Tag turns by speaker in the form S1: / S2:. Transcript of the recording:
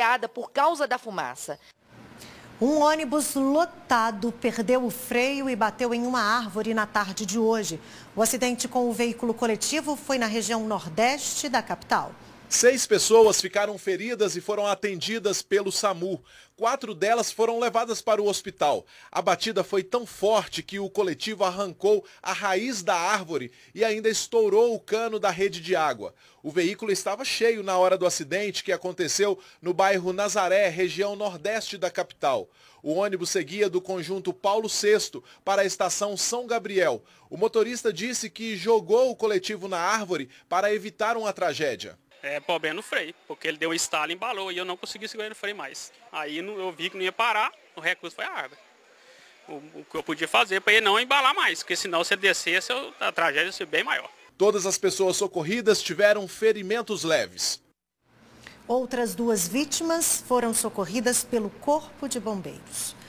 S1: asfixiada por causa da fumaça.
S2: Um ônibus lotado perdeu o freio e bateu em uma árvore na tarde de hoje. O acidente com o veículo coletivo foi na região nordeste da capital.
S1: Seis pessoas ficaram feridas e foram atendidas pelo SAMU. Quatro delas foram levadas para o hospital. A batida foi tão forte que o coletivo arrancou a raiz da árvore e ainda estourou o cano da rede de água. O veículo estava cheio na hora do acidente que aconteceu no bairro Nazaré, região nordeste da capital. O ônibus seguia do conjunto Paulo VI para a estação São Gabriel. O motorista disse que jogou o coletivo na árvore para evitar uma tragédia
S3: é, problema no freio, porque ele deu um estalo, e embalou e eu não consegui segurar no freio mais. Aí eu vi que não ia parar, o recurso foi a árvore. O, o que eu podia fazer para ele não embalar mais, porque senão se ele descesse, a tragédia seria bem maior.
S1: Todas as pessoas socorridas tiveram ferimentos leves.
S2: Outras duas vítimas foram socorridas pelo Corpo de Bombeiros.